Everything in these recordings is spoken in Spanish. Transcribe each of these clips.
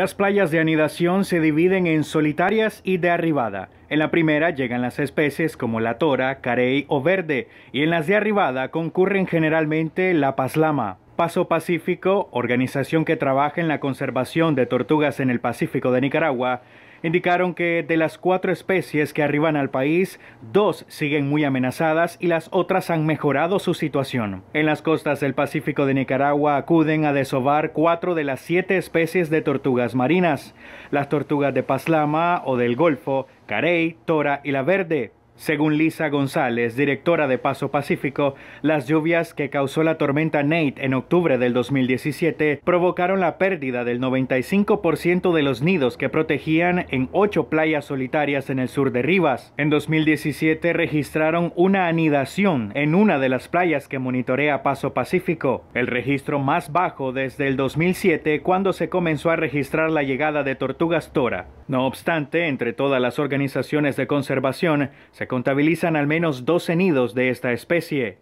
Las playas de anidación se dividen en solitarias y de arribada. En la primera llegan las especies como la tora, carey o verde, y en las de arribada concurren generalmente la paslama. Paso Pacífico, organización que trabaja en la conservación de tortugas en el Pacífico de Nicaragua, indicaron que de las cuatro especies que arriban al país, dos siguen muy amenazadas y las otras han mejorado su situación. En las costas del Pacífico de Nicaragua acuden a desovar cuatro de las siete especies de tortugas marinas, las tortugas de Paslama o del Golfo, Carey, Tora y La Verde, según Lisa González, directora de Paso Pacífico, las lluvias que causó la tormenta Nate en octubre del 2017 provocaron la pérdida del 95% de los nidos que protegían en ocho playas solitarias en el sur de Rivas. En 2017 registraron una anidación en una de las playas que monitorea Paso Pacífico, el registro más bajo desde el 2007 cuando se comenzó a registrar la llegada de tortugas tora. No obstante, entre todas las organizaciones de conservación, se contabilizan al menos 12 nidos de esta especie.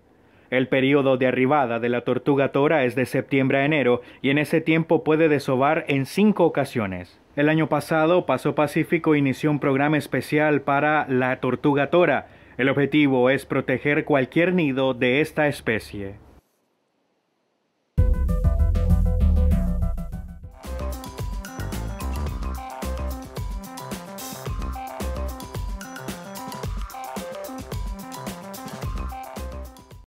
El periodo de arribada de la tortuga tora es de septiembre a enero y en ese tiempo puede desovar en cinco ocasiones. El año pasado, Paso Pacífico inició un programa especial para la tortuga tora. El objetivo es proteger cualquier nido de esta especie.